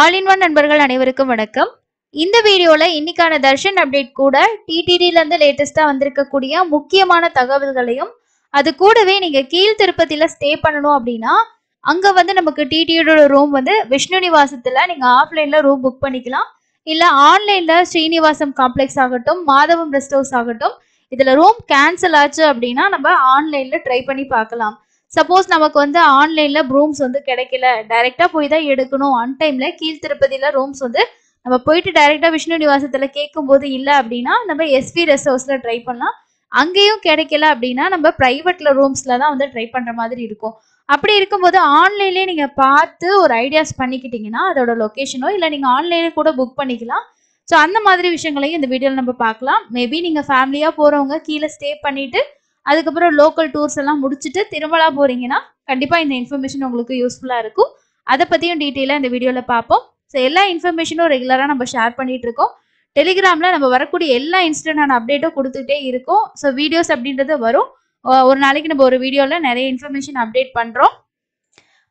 all in one நண்பர்கள் அனைவருக்கும் வணக்கம் இந்த வீடியோவில் இன்னைக்கான தர்ஷன் அப்டேட் கூட டிடிடிலேருந்து லேட்டஸ்ட்டாக வந்திருக்கக்கூடிய முக்கியமான தகவல்களையும் அது கூடவே நீங்கள் கீழ் திருப்பதியில் ஸ்டே பண்ணணும் அப்படின்னா அங்கே வந்து நமக்கு டிடியோட ரூம் வந்து விஷ்ணு நிவாசத்தில் நீங்கள் ஆஃப்லைனில் ரூம் புக் பண்ணிக்கலாம் இல்லை ஆன்லைனில் ஸ்ரீனிவாசம் காம்ப்ளெக்ஸ் ஆகட்டும் மாதவம் ரெஸ்ட் ஹவுஸ் ஆகட்டும் இதில் ரூம் கேன்சல் ஆச்சு அப்படின்னா நம்ம ஆன்லைனில் ட்ரை பண்ணி பார்க்கலாம் சப்போஸ் நமக்கு வந்து ஆன்லைன்ல ரூம்ஸ் வந்து கிடைக்கல டைரக்டா போய் தான் எடுக்கணும் அன் டைம்ல கீழ் திருப்பதியில ரூம்ஸ் வந்து நம்ம போயிட்டு டைரக்டா விஷ்ணு நிவாசத்துல கேட்கும் போது இல்லை அப்படின்னா நம்ம எஸ்வி ரெசோர்ஸ்ல ட்ரை பண்ணலாம் அங்கேயும் கிடைக்கல அப்படின்னா நம்ம பிரைவேட்ல ரூம்ஸ்ல தான் வந்து ட்ரை பண்ற மாதிரி இருக்கும் அப்படி இருக்கும்போது ஆன்லைன்லேயே நீங்க பார்த்து ஒரு ஐடியாஸ் பண்ணிக்கிட்டீங்கன்னா அதோட லொக்கேஷனோ இல்லை நீங்க ஆன்லைன்ல கூட புக் பண்ணிக்கலாம் ஸோ அந்த மாதிரி விஷயங்களையும் இந்த வீடியோவில் நம்ம பார்க்கலாம் மேபி நீங்கள் ஃபேமிலியாக போகிறவங்க கீழே ஸ்டே பண்ணிவிட்டு அதுக்கப்புறம் லோக்கல் டூர்ஸ் எல்லாம் முடிச்சுட்டு திருமலா போறீங்கன்னா கண்டிப்பாக இந்த இன்ஃபர்மேஷன் உங்களுக்கு யூஸ்ஃபுல்லாக இருக்கும் அதை பற்றியும் டீட்டெயிலாக இந்த வீடியோவில் பார்ப்போம் ஸோ எல்லா இன்ஃபர்மேஷனும் ரெகுலராக நம்ம ஷேர் பண்ணிட்டு இருக்கோம் டெலிகிராமில் நம்ம வரக்கூடிய எல்லா இன்ஸ்டன்டான அப்டேட்டும் கொடுத்துட்டே இருக்கும் ஸோ வீடியோஸ் அப்படின்றது வரும் ஒரு நாளைக்கு நம்ம ஒரு வீடியோவில் நிறைய இன்ஃபர்மேஷன் அப்டேட் பண்ணுறோம்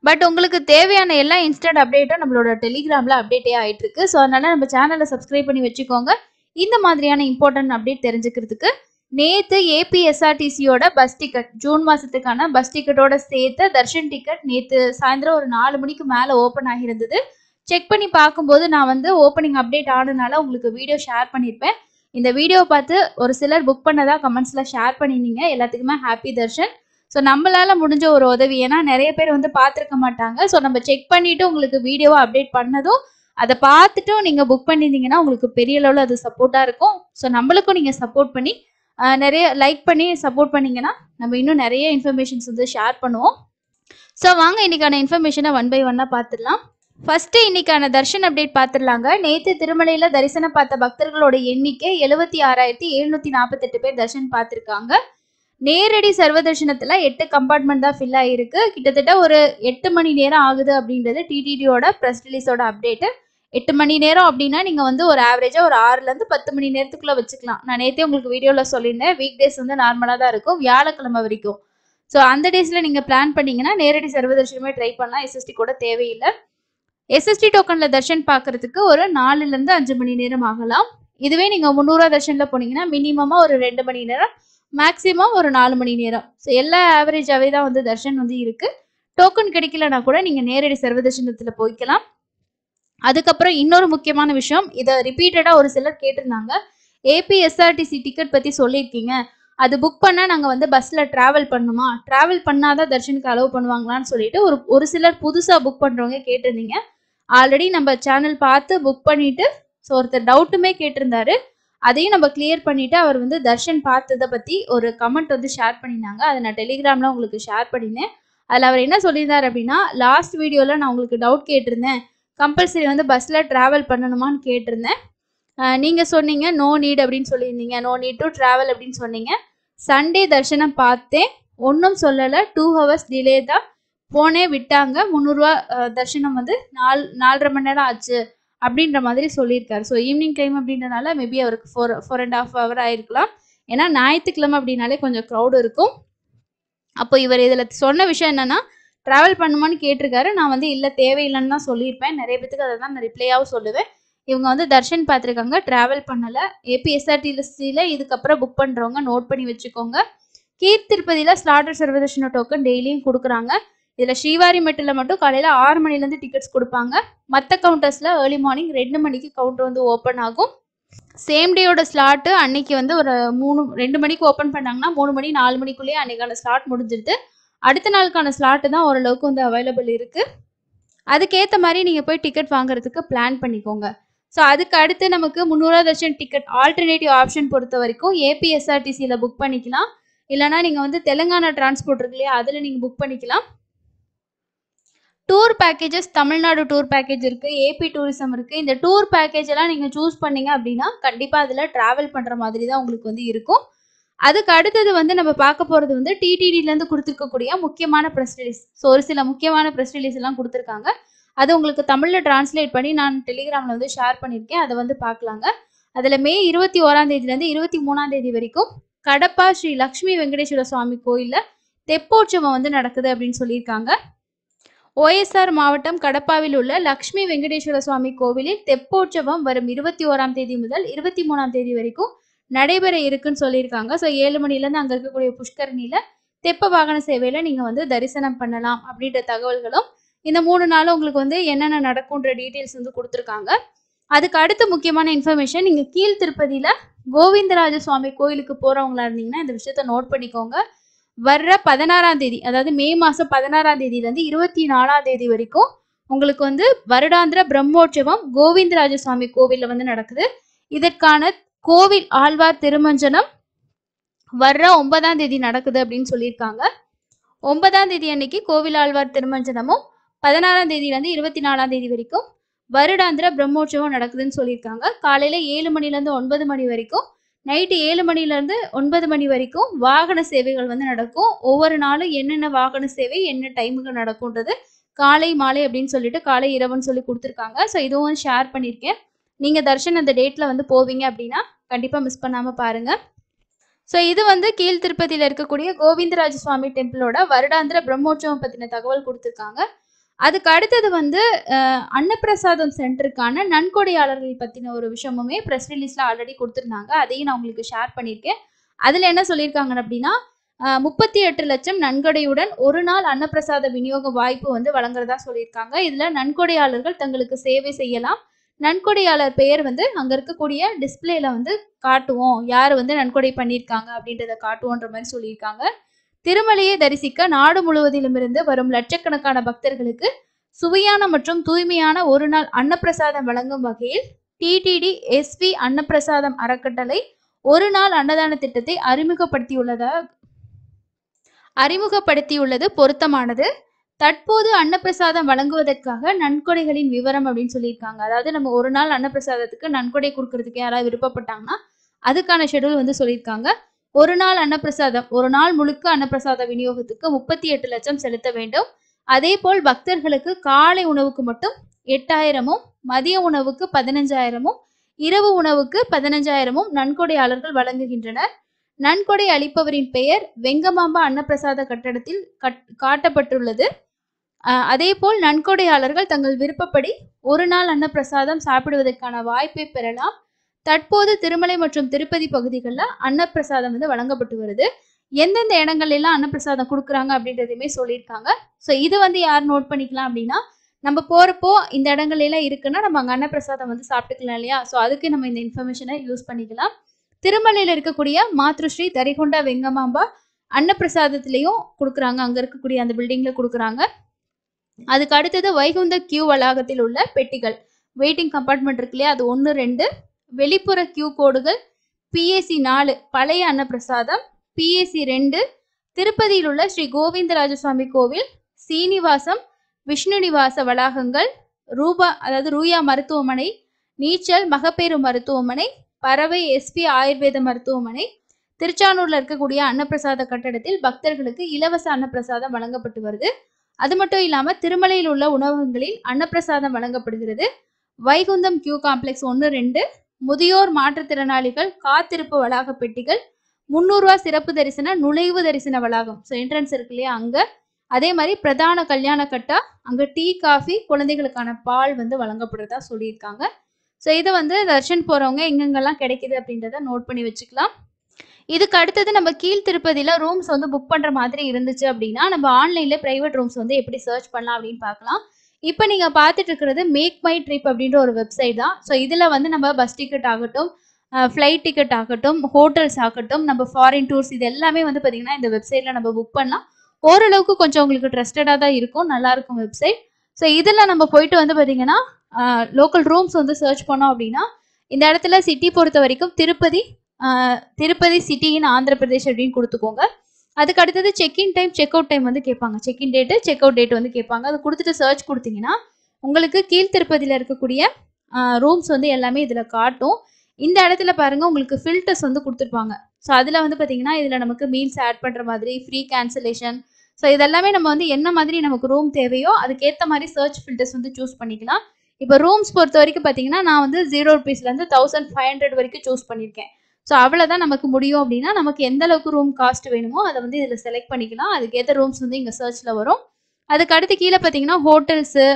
பட் உங்களுக்கு தேவையான எல்லா இன்ஸ்டன்ட் அப்டேட்டும் நம்மளோட டெலிகிராமில் அப்டேட்டே ஆகிட்டு இருக்கு ஸோ அதனால நம்ம சேனலை சப்ஸ்கிரைப் பண்ணி வச்சுக்கோங்க இந்த மாதிரியான இம்பார்ட்டன்ட் அப்டேட் தெரிஞ்சுக்கிறதுக்கு நேற்று ஏபிஎஸ்ஆர்டிசியோட பஸ் டிக்கெட் ஜூன் மாதத்துக்கான பஸ் டிக்கெட்டோட சேர்த்து தர்ஷன் டிக்கெட் நேற்று சாயந்தரம் ஒரு நாலு மணிக்கு மேலே ஓப்பன் ஆகியிருந்தது செக் பண்ணி பார்க்கும்போது நான் வந்து ஓப்பனிங் அப்டேட் ஆனதுனால உங்களுக்கு வீடியோ ஷேர் பண்ணியிருப்பேன் இந்த வீடியோவை பார்த்து ஒரு சிலர் புக் பண்ணதா கமெண்ட்ஸில் ஷேர் பண்ணியிருந்தீங்க எல்லாத்துக்குமே ஹாப்பி தர்ஷன் ஸோ நம்மளால் முடிஞ்ச ஒரு உதவி ஏன்னா நிறைய பேர் வந்து பார்த்துருக்க மாட்டாங்க ஸோ நம்ம செக் பண்ணிவிட்டு உங்களுக்கு வீடியோவை அப்டேட் பண்ணதும் அதை பார்த்துட்டும் நீங்கள் புக் பண்ணியிருந்தீங்கன்னா உங்களுக்கு பெரிய அளவில் அது சப்போர்ட்டாக இருக்கும் ஸோ நம்மளுக்கும் நீங்கள் சப்போர்ட் பண்ணி நிறைய லைக் பண்ணி சப்போர்ட் பண்ணிங்கன்னா நம்ம இன்னும் நிறைய இன்ஃபர்மேஷன்ஸ் வந்து ஷேர் பண்ணுவோம் ஸோ வாங்க இன்னைக்கான இன்ஃபர்மேஷனை ஒன் பை ஒன்னாக பார்த்துடலாம் ஃபர்ஸ்ட் இன்னைக்கான தர்ஷன் அப்டேட் பார்த்துடலாங்க நேற்று திருமலையில தரிசனம் பார்த்த பக்தர்களோட எண்ணிக்கை எழுபத்தி ஆறாயிரத்தி எழுநூத்தி நாற்பத்தெட்டு பேர் தர்ஷன் பார்த்துருக்காங்க நேரடி சர்வ தர்ஷனத்துல எட்டு கம்பார்ட்மெண்ட் தான் ஃபில் ஆயிருக்கு கிட்டத்தட்ட ஒரு எட்டு மணி நேரம் ஆகுது அப்படின்றது டிடிடியோட ப்ரெஸ் ரிலீஸோட அப்டேட்டு எட்டு மணி நேரம் அப்படின்னா நீங்கள் வந்து ஒரு ஆவரேஜாக ஒரு ஆறுலேருந்து பத்து மணி நேரத்துக்குள்ளே வச்சுக்கலாம் நான் நேற்றே உங்களுக்கு வீடியோவில் சொல்லியிருந்தேன் வீக் டேஸ் வந்து நார்மலாக தான் இருக்கும் வியாழக்கிழமை வரைக்கும் ஸோ அந்த டேஸில் நீங்கள் பிளான் பண்ணிங்கன்னா நேரடி சர்வதர்ஷனமே ட்ரை பண்ணலாம் எஸ்எஸ்டி கூட தேவையில்லை எஸ்எஸ்டி டோக்கனில் தர்ஷன் பார்க்குறதுக்கு ஒரு நாலுலேருந்து அஞ்சு மணி நேரம் ஆகலாம் இதுவே நீங்கள் முந்நூறுவா தர்ஷனில் போனீங்கன்னா மினிமமாக ஒரு ரெண்டு மணி நேரம் மேக்ஸிமம் ஒரு நாலு மணி நேரம் ஸோ எல்லா ஆவரேஜாகவே தான் வந்து தர்ஷன் வந்து இருக்குது டோக்கன் கிடைக்கலனா கூட நீங்கள் நேரடி சர்வதர்ஷனத்தில் போய்க்கலாம் அதுக்கப்புறம் இன்னொரு முக்கியமான விஷயம் இதை ரிப்பீட்டடாக ஒரு சிலர் கேட்டிருந்தாங்க ஏபிஎஸ்ஆர்டிசி டிக்கெட் பற்றி சொல்லியிருக்கீங்க அது புக் பண்ணால் நாங்கள் வந்து பஸ்ஸில் ட்ராவல் பண்ணுமா ட்ராவல் பண்ணாதான் தர்ஷனுக்கு அலோவ் பண்ணுவாங்களான்னு சொல்லிட்டு ஒரு ஒரு சிலர் புதுசாக புக் பண்ணுறவங்க கேட்டிருந்தீங்க ஆல்ரெடி நம்ம சேனல் பார்த்து புக் பண்ணிட்டு ஸோ ஒருத்தர் டவுட்டுமே கேட்டிருந்தாரு அதையும் நம்ம கிளியர் பண்ணிட்டு அவர் வந்து தர்ஷன் பார்த்ததை பற்றி ஒரு கமெண்ட் வந்து ஷேர் பண்ணியிருந்தாங்க அதை நான் டெலிகிராம்ல உங்களுக்கு ஷேர் பண்ணினேன் அதில் அவர் என்ன சொல்லியிருந்தார் அப்படின்னா லாஸ்ட் வீடியோவில் நான் உங்களுக்கு டவுட் கேட்டிருந்தேன் கம்பல்சரி வந்து பஸ்ஸில் ட்ராவல் பண்ணணுமான்னு கேட்டிருந்தேன் நீங்கள் சொன்னீங்க நோ நீட் அப்படின்னு சொல்லியிருந்தீங்க நோ நீட் டு ட்ராவல் அப்படின்னு சொன்னீங்க சண்டே தர்ஷனம் பார்த்தேன் ஒன்றும் சொல்லலை டூ ஹவர்ஸ் டிலே தான் போனே விட்டாங்க முந்நூறுரூவா தர்ஷனம் வந்து நால் நாலரை மணி நேரம் ஆச்சு அப்படின்ற மாதிரி சொல்லியிருக்காரு ஸோ ஈவினிங் டைம் அப்படின்றனால மேபி அவருக்கு four four and half hour ஆயிருக்கலாம் ஏன்னா ஞாயிற்றுக்கிழமை அப்படின்னாலே கொஞ்சம் க்ரௌடு இருக்கும் அப்போ இவர் இதில் சொன்ன விஷயம் என்னென்னா ட்ராவல் பண்ணுமான்னு கேட்டிருக்காரு நான் வந்து இல்லை தேவையில்லைன்னு தான் சொல்லியிருப்பேன் நிறைய பேத்துக்கு அதை தான் நான் ரிப்ளையாகவும் சொல்லுவேன் இவங்க வந்து தர்ஷன் பார்த்துருக்காங்க ட்ராவல் பண்ணலை ஏபிஎஸ்ஆர்டிசியில் இதுக்கப்புறம் புக் பண்ணுறவங்க நோட் பண்ணி வச்சுக்கோங்க கீர்த்திருப்பதியில் ஸ்லாட்டர் சர்வதர்ஷன டோக்கன் டெய்லியும் கொடுக்குறாங்க இதில் ஸ்ரீவாரி மெட்டில் மட்டும் காலையில் ஆறு மணிலேருந்து டிக்கெட்ஸ் கொடுப்பாங்க மற்ற கவுண்டர்ஸில் ஏர்லி மார்னிங் ரெண்டு மணிக்கு கவுண்டர் வந்து ஓப்பன் ஆகும் சேம் டேயோட ஸ்லாட்டு அன்னைக்கு வந்து ஒரு மூணு ரெண்டு மணிக்கு ஓப்பன் பண்ணாங்கன்னா மூணு மணி நாலு மணிக்குள்ளேயே அன்னைக்கான ஸ்லாட் முடிஞ்சிருது அடுத்த நாளுக்கான ஸ்லாட்டு தான் ஓரளவுக்கு வந்து அவைலபிள் இருக்குது அதுக்கேற்ற மாதிரி நீங்கள் போய் டிக்கெட் வாங்குறதுக்கு பிளான் பண்ணிக்கோங்க ஸோ அதுக்கு அடுத்து நமக்கு முந்நூறுவா தர்ஷன் டிக்கெட் ஆல்டர்னேட்டிவ் ஆப்ஷன் பொறுத்த வரைக்கும் ஏபிஎஸ்ஆர்டிசியில் புக் பண்ணிக்கலாம் இல்லைனா நீங்கள் வந்து தெலுங்கானா டிரான்ஸ்போர்ட் இருக்கு இல்லையா அதில் நீங்கள் புக் பண்ணிக்கலாம் tour packages Tamil Nadu tour package இருக்குது ஏபி டூரிசம் இருக்குது இந்த டூர் பேக்கேஜ் எல்லாம் நீங்கள் சூஸ் பண்ணீங்க அப்படின்னா கண்டிப்பாக அதில் ட்ராவல் பண்ணுற மாதிரி தான் உங்களுக்கு வந்து இருக்கும் அதுக்கு அடுத்தது வந்து நம்ம பார்க்க போகிறது வந்து டிடிடியிலேருந்து கொடுத்துருக்கக்கூடிய முக்கியமான ப்ரெஸ் ரிலீஸ் ஸோ ஒரு சில முக்கியமான ப்ரெஸ் ரிலீஸ் எல்லாம் கொடுத்துருக்காங்க அது உங்களுக்கு தமிழில் டிரான்ஸ்லேட் பண்ணி நான் டெலிகிராமில் வந்து ஷேர் பண்ணியிருக்கேன் அதை வந்து பார்க்கலாங்க அதில் மே இருபத்தி ஓராம் தேதியிலேருந்து இருபத்தி மூணாம் தேதி வரைக்கும் கடப்பா ஸ்ரீ லக்ஷ்மி வெங்கடேஸ்வர சுவாமி கோயிலில் தெப்போற்சவம் வந்து நடக்குது அப்படின்னு சொல்லியிருக்காங்க ஓஎஸ்ஆர் மாவட்டம் கடப்பாவில் உள்ள லக்ஷ்மி வெங்கடேஸ்வர சுவாமி கோவிலில் தெப்போற்சவம் வரும் இருபத்தி ஓராம் தேதி முதல் இருபத்தி மூணாம் தேதி வரைக்கும் நடைபெற இருக்குன்னு சொல்லியிருக்காங்க ஸோ ஏழு மணிலேருந்து அங்கே இருக்கக்கூடிய புஷ்கரணியில் தெப்ப வாகன சேவையில் நீங்கள் வந்து தரிசனம் பண்ணலாம் அப்படின்ற தகவல்களும் இந்த மூணு நாள் உங்களுக்கு வந்து என்னென்ன நடக்கும்ன்ற டீட்டெயில்ஸ் வந்து கொடுத்துருக்காங்க அதுக்கு அடுத்த முக்கியமான இன்ஃபர்மேஷன் நீங்கள் கீழ் திருப்பதியில் கோவிந்தராஜ சுவாமி கோயிலுக்கு போகிறவங்களா இருந்தீங்கன்னா இந்த விஷயத்த நோட் பண்ணிக்கோங்க வர்ற பதினாறாம் தேதி அதாவது மே மாதம் பதினாறாம் தேதியிலேருந்து இருபத்தி நாலாம் தேதி வரைக்கும் உங்களுக்கு வந்து வருடாந்திர பிரம்மோற்சவம் கோவிந்தராஜ சுவாமி கோவிலில் வந்து நடக்குது இதற்கான கோவில் ஆழ்வார் திருமஞ்சனம் வர்ற ஒன்பதாம் தேதி நடக்குது அப்படின்னு சொல்லியிருக்காங்க ஒன்பதாம் தேதி அன்னைக்கு கோவில் ஆழ்வார் திருமஞ்சனமும் பதினாறாம் தேதியிலேருந்து இருபத்தி நாலாம் தேதி வரைக்கும் வருடாந்திர பிரம்மோற்சவம் நடக்குதுன்னு சொல்லியிருக்காங்க காலையில ஏழு மணிலேருந்து ஒன்பது மணி வரைக்கும் நைட்டு ஏழு மணிலேருந்து ஒன்பது மணி வரைக்கும் வாகன சேவைகள் வந்து நடக்கும் ஒவ்வொரு நாளும் என்னென்ன வாகன சேவை என்ன டைமுக்கு நடக்கும்ன்றது காலை மாலை அப்படின்னு சொல்லிட்டு காலை இரவுன்னு சொல்லி கொடுத்துருக்காங்க ஸோ இதுவும் ஷேர் பண்ணியிருக்கேன் நீங்கள் தர்ஷன் அந்த டேட்டில் வந்து போவீங்க அப்படின்னா கண்டிப்பாக மிஸ் பண்ணாமல் பாருங்கள் ஸோ இது வந்து கீழ் திருப்பதியில் இருக்கக்கூடிய கோவிந்தராஜ சுவாமி டெம்பிளோட வருடாந்திர பிரம்மோற்சவம் பற்றின தகவல் கொடுத்துருக்காங்க அதுக்கு அடுத்தது வந்து அன்னப்பிரசாதம் சென்டருக்கான நன்கொடையாளர்கள் பற்றின ஒரு விஷயமுமே ப்ரெஸ் ரிலீஸில் ஆல்ரெடி கொடுத்துருந்தாங்க அதையும் நான் உங்களுக்கு ஷேர் பண்ணியிருக்கேன் அதில் என்ன சொல்லியிருக்காங்க அப்படின்னா முப்பத்தி எட்டு லட்சம் நன்கொடையுடன் ஒரு நாள் அன்னப்பிரசாத விநியோக வாய்ப்பு வந்து வழங்குறதா சொல்லியிருக்காங்க இதில் நன்கொடையாளர்கள் தங்களுக்கு சேவை செய்யலாம் நன்கொடையாளர் பெயர் வந்து அங்கே இருக்கக்கூடிய டிஸ்பிளேல வந்து காட்டுவோம் யார் வந்து நன்கொடை பண்ணியிருக்காங்க அப்படின்றத காட்டுவோன்ற மாதிரி சொல்லியிருக்காங்க திருமலையை தரிசிக்க நாடு முழுவதிலுமிருந்து வரும் லட்சக்கணக்கான பக்தர்களுக்கு சுவையான மற்றும் தூய்மையான ஒரு நாள் அன்னப்பிரசாதம் வழங்கும் வகையில் டிடிடி எஸ்பி அன்னப்பிரசாதம் அறக்கட்டளை ஒரு நாள் அன்னதான திட்டத்தை அறிமுகப்படுத்தியுள்ளதா அறிமுகப்படுத்தியுள்ளது பொருத்தமானது தற்போது அன்னப்பிரசாதம் வழங்குவதற்காக நன்கொடைகளின் விவரம் அப்படின்னு சொல்லியிருக்காங்க அதாவது நம்ம ஒரு நாள் அன்னப்பிரசாதத்துக்கு நன்கொடை கொடுக்கறதுக்கு யாராவது விருப்பப்பட்டாங்கன்னா அதுக்கான ஷெடியூல் வந்து சொல்லியிருக்காங்க ஒரு நாள் அன்னப்பிரசாதம் ஒரு நாள் முழுக்க அன்னப்பிரசாத விநியோகத்துக்கு முப்பத்தி எட்டு லட்சம் செலுத்த வேண்டும் அதே போல் பக்தர்களுக்கு காலை உணவுக்கு மட்டும் எட்டாயிரமும் மதிய உணவுக்கு பதினஞ்சாயிரமும் இரவு உணவுக்கு பதினஞ்சாயிரமும் நன்கொடையாளர்கள் வழங்குகின்றனர் நன்கொடை அளிப்பவரின் பெயர் வெங்கமாம்பா அன்னப்பிரசாத கட்டடத்தில் காட்டப்பட்டுள்ளது அதே போல் நன்கொடையாளர்கள் தங்கள் விருப்பப்படி ஒரு நாள் அன்னப்பிரசாதம் சாப்பிடுவதற்கான வாய்ப்பை பெறலாம் தற்போது திருமலை மற்றும் திருப்பதி பகுதிகளில் அன்னப்பிரசாதம் வந்து வழங்கப்பட்டு வருது எந்தெந்த இடங்கள்லாம் அன்னப்பிரசாதம் கொடுக்குறாங்க அப்படின்றதையுமே சொல்லியிருக்காங்க ஸோ இது வந்து யார் நோட் பண்ணிக்கலாம் அப்படின்னா நம்ம போகிறப்போ இந்த இடங்கள்லாம் இருக்குன்னா நம்ம அங்கே அன்னப்பிரசாதம் வந்து சாப்பிட்டுக்கலாம் இல்லையா ஸோ அதுக்கு நம்ம இந்த இன்ஃபர்மேஷனை யூஸ் பண்ணிக்கலாம் திருமலையில் இருக்கக்கூடிய மாத்ருஸ்ரீ தரிகொண்டா வெங்கமாம்பா அன்னப்பிரசாதத்திலையும் கொடுக்குறாங்க அங்கே இருக்கக்கூடிய அந்த பில்டிங்கில் கொடுக்குறாங்க அதுக்கு அடுத்தது வைகுந்த கியூ வளாகத்தில் உள்ள பெட்டிகள் வெயிட்டிங் கம்பார்ட்மெண்ட் இருக்கு இல்லையா அது ஒன்று ரெண்டு வெளிப்புற கியூ கோடுகள் பிஏசி நாலு பழைய அன்னப்பிரசாதம் பிஏசி ரெண்டு திருப்பதியில் உள்ள ஸ்ரீ கோவிந்தராஜசுவாமி கோவில் சீனிவாசம் விஷ்ணு நிவாச வளாகங்கள் ரூபா அதாவது ரூயா மருத்துவமனை நீச்சல் மகப்பேறு மருத்துவமனை பறவை எஸ்பி ஆயுர்வேத மருத்துவமனை திருச்சானூர்ல இருக்கக்கூடிய அன்னப்பிரசாத கட்டடத்தில் பக்தர்களுக்கு இலவச அன்னப்பிரசாதம் வழங்கப்பட்டு வருது அது மட்டும் இல்லாம திருமலையில் உள்ள உணவகங்களில் அன்னப்பிரசாதம் வழங்கப்படுகிறது வைகுந்தம் கியூ காம்ப்ளெக்ஸ் ஒன்று ரெண்டு முதியோர் மாற்றுத்திறனாளிகள் காத்திருப்பு வளாக பெட்டிகள் முந்நூறுரூவா சிறப்பு தரிசன நுழைவு தரிசன வளாகம் ஸோ என்ட்ரன்ஸ் இருக்கு இல்லையா அங்கே அதே மாதிரி பிரதான கல்யாண கட்டா அங்கே டீ காஃபி குழந்தைகளுக்கான பால் வந்து வழங்கப்படுறதா சொல்லியிருக்காங்க ஸோ இதை வந்து தர்ஷன் போகிறவங்க எங்கெங்கெல்லாம் கிடைக்கிது அப்படின்றத நோட் பண்ணி வச்சுக்கலாம் இதுக்கு அடுத்தது நம்ம கீழ் திருப்பதியில் ரூம்ஸ் வந்து புக் பண்ணுற மாதிரி இருந்துச்சு அப்படின்னா நம்ம ஆன்லைனில் ப்ரைவேட் ரூம்ஸ் வந்து எப்படி சர்ச் பண்ணலாம் அப்படின்னு பார்க்கலாம் இப்போ நீங்கள் பார்த்துட்டு இருக்கிறது மேக் மை ட்ரிப் அப்படின்ற ஒரு வெப்சைட் தான் ஸோ இதில் வந்து நம்ம பஸ் டிக்கெட் ஆகட்டும் ஃப்ளைட் டிக்கெட் ஆகட்டும் ஹோட்டல்ஸ் ஆகட்டும் நம்ம ஃபாரின் டூர்ஸ் இது எல்லாமே வந்து பார்த்திங்கன்னா இந்த வெப்சைட்டில் நம்ம புக் பண்ணலாம் ஓரளவுக்கு கொஞ்சம் உங்களுக்கு ட்ரஸ்டடாக தான் இருக்கும் நல்லாயிருக்கும் வெப்சைட் ஸோ இதில் நம்ம போயிட்டு வந்து பார்த்திங்கன்னா லோக்கல் ரூம்ஸ் வந்து சர்ச் பண்ணோம் அப்படின்னா இந்த இடத்துல சிட்டி பொறுத்த வரைக்கும் திருப்பதி திருப்பதி சிட்டி இன் ஆந்திர பிரதேஷ் அப்படின்னு கொடுத்துக்கோங்க அதுக்கு அடுத்தது check in time check out time வந்து கேட்பாங்க check in date check out date வந்து கேட்பாங்க அது கொடுத்துட்டு சர்ச் கொடுத்தீங்கன்னா உங்களுக்கு கீழ் திருப்பதியில் இருக்கக்கூடிய ரூம்ஸ் வந்து எல்லாமே இதில் காட்டும் இந்த இடத்துல பாருங்கள் உங்களுக்கு ஃபில்டர்ஸ் வந்து கொடுத்துருப்பாங்க ஸோ அதில் வந்து பார்த்தீங்கன்னா இதில் நமக்கு மீல்ஸ் ஆட் பண்ணுற மாதிரி ஃப்ரீ கேன்சலேஷன் ஸோ இதெல்லாமே நம்ம வந்து என்ன மாதிரி நமக்கு ரூம் தேவையோ அதுக்கேற்ற மாதிரி சர்ச் ஃபில்டர்ஸ் வந்து சூஸ் பண்ணிக்கலாம் இப்போ ரூம்ஸ் பொறுத்த வரைக்கும் பார்த்தீங்கன்னா நான் வந்து ஜீரோ ருபீஸ்லேருந்து தௌசண்ட் ஃபைவ் ஹண்ட்ரட் வரைக்கும் சூஸ் பண்ணியிருக்கேன் ஸோ அவ்வளோதான் நமக்கு முடியும் அப்படின்னா நமக்கு எந்த அளவுக்கு ரூம் காஸ்ட் வேணுமோ அதை வந்து இதில் செலக்ட் பண்ணிக்கலாம் அதுக்கேற்ற ரூம்ஸ் வந்து இங்கே சர்ச்சில் வரும் அதுக்கு அடுத்து கீழே பார்த்தீங்கன்னா hotels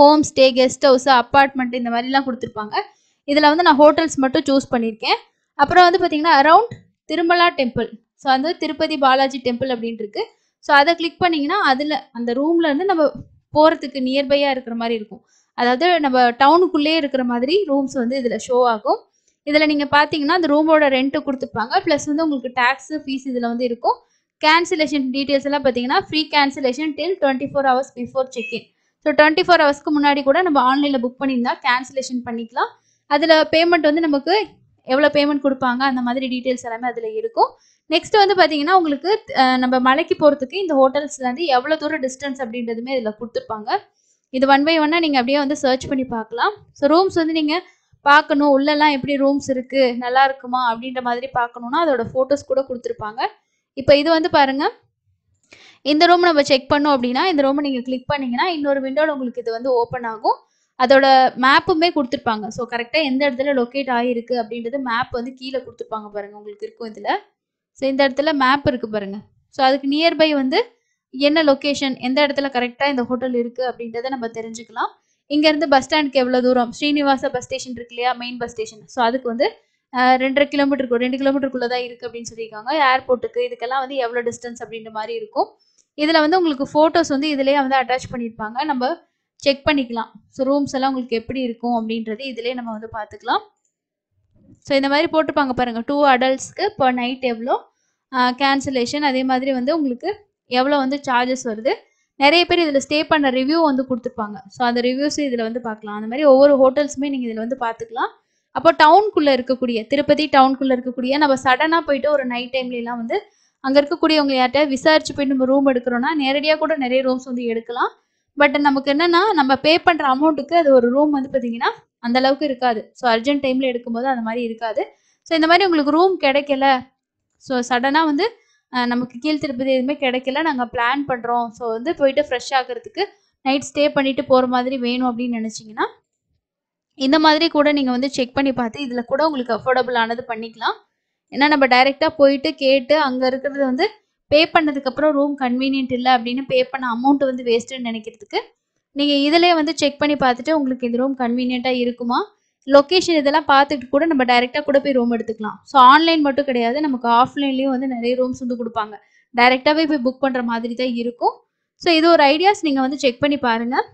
home stay guest house apartment இந்த மாதிரிலாம் கொடுத்துருப்பாங்க இதில் வந்து நான் ஹோட்டல்ஸ் மட்டும் சூஸ் பண்ணியிருக்கேன் அப்புறம் வந்து பார்த்தீங்கன்னா அரவுண்ட் திருமலா டெம்பிள் ஸோ அது திருப்பதி பாலாஜி டெம்பிள் அப்படின்ட்டு இருக்கு ஸோ அதை கிளிக் பண்ணிங்கன்னா அதில் அந்த ரூம்லேருந்து நம்ம போறதுக்கு நியர்பையாக இருக்கிற மாதிரி இருக்கும் அதாவது நம்ம டவுனுக்குள்ளேயே இருக்கிற மாதிரி ரூம்ஸ் வந்து இதில் ஷோ ஆகும் இதில் நீங்கள் பார்த்தீங்கன்னா அந்த ரூமோட ரெண்ட் கொடுத்துருப்பாங்க ப்ளஸ் வந்து உங்களுக்கு டேக்ஸு ஃபீஸ் இதில் வந்து இருக்கும் கேன்சலேஷன் டீடைல்ஸ் எல்லாம் பார்த்தீங்கன்னா free cancellation till twenty four hours before check in so twenty four ஹவர்ஸ்க்கு முன்னாடி கூட நம்ம ஆன்லைனில் புக் பண்ணியிருந்தா கேன்சலேஷன் பண்ணிக்கலாம் அதில் பேமெண்ட் வந்து நமக்கு எவ்வளோ பேமெண்ட் கொடுப்பாங்க அந்த மாதிரி டீட்டெயில்ஸ் எல்லாமே அதில் இருக்கும் நெக்ஸ்ட் வந்து பார்த்தீங்கன்னா உங்களுக்கு நம்ம மலைக்கு போகிறதுக்கு இந்த ஹோட்டல்ஸ்லேருந்து எவ்வளோ தூரம் டிஸ்டன்ஸ் அப்படின்றதுமே இதில் கொடுத்துருப்பாங்க இது ஒன் பை ஒன்னாக நீங்கள் அப்படியே வந்து சர்ச் பண்ணி பார்க்கலாம் ஸோ ரூம்ஸ் வந்து நீங்கள் பார்க்கணும் உள்ளெல்லாம் எப்படி ரூம்ஸ் இருக்குது நல்லா இருக்குமா அப்படின்ற மாதிரி பார்க்கணுன்னா அதோட ஃபோட்டோஸ் கூட கொடுத்துருப்பாங்க இப்போ இது வந்து பாருங்கள் இந்த ரூம் நம்ம செக் பண்ணோம் அப்படின்னா இந்த ரூமை நீங்கள் கிளிக் பண்ணிங்கன்னா இன்னொரு விண்டோவில் உங்களுக்கு இது வந்து ஓப்பன் ஆகும் அதோட மேப்புமே கொடுத்துருப்பாங்க ஸோ கரெக்டாக எந்த இடத்துல லொக்கேட் ஆகிருக்கு அப்படின்றது மேப் வந்து கீழே கொடுத்துருப்பாங்க பாருங்கள் உங்களுக்கு இருக்கும் இதில் ஸோ இந்த இடத்துல மேப் இருக்குது பாருங்கள் ஸோ அதுக்கு நியர்பை வந்து என்ன லொக்கேஷன் எந்த இடத்துல கரெக்டாக இந்த ஹோட்டல் இருக்குது அப்படின்றத நம்ம தெரிஞ்சுக்கலாம் இங்கேருந்து பஸ் ஸ்டாண்டுக்கு எவ்வளோ தூரம் ஸ்ரீனிவாச பஸ் ஸ்டேஷன் இருக்கு இல்லையா மெயின் பஸ் ஸ்டேஷன் ஸோ அதுக்கு வந்து ரெண்டரை கிலோமீட்டருக்கு ரெண்டு கிலோமீட்டருக்குள்ளே தான் இருக்குது அப்படின்னு சொல்லியிருக்காங்க ஏர்போர்ட்டுக்கு இதுக்கெல்லாம் வந்து எவ்வளோ டிஸ்டன்ஸ் அப்படின்ற மாதிரி இருக்கும் இதில் வந்து உங்களுக்கு ஃபோட்டோஸ் வந்து இதுலேயே வந்து அட்டாச் பண்ணியிருப்பாங்க நம்ம செக் பண்ணிக்கலாம் ஸோ ரூம்ஸ் எல்லாம் உங்களுக்கு எப்படி இருக்கும் அப்படின்றது இதிலே நம்ம வந்து பார்த்துக்கலாம் ஸோ இந்த மாதிரி போட்டுப்பாங்க பாருங்கள் டூ அடல்ட்ஸ்க்கு இப்போ நைட் எவ்வளோ கேன்சலேஷன் அதே மாதிரி வந்து உங்களுக்கு எவ்வளோ வந்து சார்ஜஸ் வருது நிறைய பேர் இதில் ஸ்டே பண்ண ரிவ்யூ வந்து கொடுத்துருப்பாங்க ஸோ அந்த ரிவ்யூஸும் இதில் வந்து பார்க்கலாம் அந்த மாதிரி ஒவ்வொரு ஹோட்டல்ஸுமே நீங்கள் இதில் வந்து பார்த்துக்கலாம் அப்போ டவுனுக்குள்ளே இருக்கக்கூடிய திருப்பதி டவுனுக்குள்ளே இருக்கக்கூடிய நம்ம சடனாக போயிட்டு ஒரு நைட் டைம்லலாம் வந்து அங்கே இருக்கக்கூடியவங்க யார்கிட்ட விசாரிச்சு போய் நம்ம ரூம் எடுக்கிறோன்னா நேரடியாக கூட நிறைய ரூம்ஸ் வந்து எடுக்கலாம் பட் நமக்கு என்னன்னா நம்ம பே பண்ணுற அமௌண்ட்டுக்கு அது ஒரு ரூம் வந்து பார்த்தீங்கன்னா அந்த அளவுக்கு இருக்காது ஸோ அர்ஜென்ட் டைமில் எடுக்கும்போது அந்த மாதிரி இருக்காது ஸோ இந்த மாதிரி உங்களுக்கு ரூம் கிடைக்கல ஸோ சடனாக வந்து நமக்கு கீழ் திருப்பதி எதுவுமே கிடைக்கல நாங்கள் பிளான் பண்ணுறோம் ஸோ வந்து போயிட்டு ஃப்ரெஷ் ஆகிறதுக்கு நைட் ஸ்டே பண்ணிட்டு போகிற மாதிரி வேணும் அப்படின்னு நினச்சிங்கன்னா இந்த மாதிரி கூட நீங்கள் வந்து செக் பண்ணி பார்த்து இதில் கூட உங்களுக்கு அஃபோர்டபுள் ஆனது பண்ணிக்கலாம் ஏன்னா நம்ம டைரெக்டாக போயிட்டு கேட்டு அங்கே இருக்கிறது வந்து பே பண்ணதுக்கப்புறம் ரூம் கன்வீனியன்ட் இல்லை அப்படின்னு பே பண்ண அமௌண்ட் வந்து வேஸ்ட்டுன்னு நினைக்கிறதுக்கு நீங்கள் இதிலே வந்து செக் பண்ணி பார்த்துட்டு உங்களுக்கு இந்த ரூம் கன்வீனியண்ட்டாக இருக்குமா லொக்கேஷன் இதெல்லாம் பார்த்துட்டு கூட நம்ம டைரெக்டாக கூட போய் ரூம் எடுத்துக்கலாம் ஸோ ஆன்லைன் மட்டும் கிடையாது நமக்கு ஆஃப்லைன்லேயும் வந்து நிறைய ரூம்ஸ் வந்து கொடுப்பாங்க டைரெக்டாகவே போய் புக் பண்ணுற மாதிரி தான் இருக்கும் ஸோ இது ஒரு ஐடியாஸ் நீங்கள் வந்து செக் பண்ணி பாருங்கள்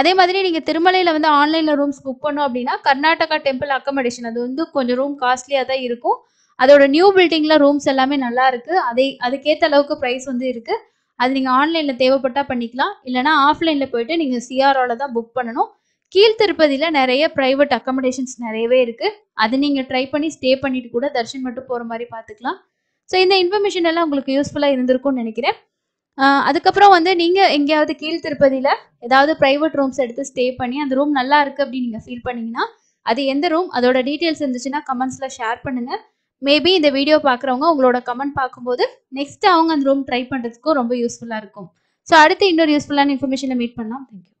அதே மாதிரி நீங்கள் திருமலையில் வந்து ஆன்லைனில் ரூம்ஸ் புக் பண்ணோம் அப்படின்னா கர்நாடகா டெம்பிள் அக்கமடேஷன் அது வந்து கொஞ்சம் ரூம் காஸ்ட்லியாக தான் இருக்கும் அதோட நியூ பில்டிங்ல ரூம்ஸ் எல்லாமே நல்லா இருக்கு அதை அதுக்கேற்ற அளவுக்கு ப்ரைஸ் வந்து இருக்கு அது நீங்கள் ஆன்லைனில் தேவைப்பட்டா பண்ணிக்கலாம் இல்லைனா ஆஃப்லைனில் போயிட்டு நீங்கள் சிஆர்ஓவில் தான் புக் பண்ணணும் கீழ் திருப்பதியில் நிறைய ப்ரைவேட் அக்கமடேஷன்ஸ் நிறையவே இருக்குது அது நீங்கள் ட்ரை பண்ணி ஸ்டே பண்ணிட்டு கூட தர்ஷன் மட்டும் போகிற மாதிரி பார்த்துக்கலாம் ஸோ இந்த இன்ஃபர்மேஷன் எல்லாம் உங்களுக்கு யூஸ்ஃபுல்லாக இருந்திருக்கும்னு நினைக்கிறேன் அதுக்கப்புறம் வந்து நீங்கள் எங்கேயாவது கீழ் திருப்பதியில் ஏதாவது ப்ரைவேட் ரூம்ஸ் எடுத்து ஸ்டே பண்ணி அந்த ரூம் நல்லா இருக்குது அப்படின்னு நீங்கள் ஃபீல் பண்ணிங்கன்னா அது எந்த ரூம் அதோட டீட்டெயில்ஸ் இருந்துச்சுன்னா கமெண்ட்ஸில் ஷேர் பண்ணுங்கள் மேபி இந்த வீடியோ பார்க்குறவங்க உங்களோட கமெண்ட் பார்க்கும்போது நெக்ஸ்ட் அவங்க அந்த ரூம் ட்ரை பண்ணுறதுக்கும் ரொம்ப யூஸ்ஃபுல்லாக இருக்கும் ஸோ அடுத்து இன்னொரு யூஸ்ஃபுல்லான இன்ஃபர்மேஷனை மீட் பண்ணலாம் தேங்க்யூ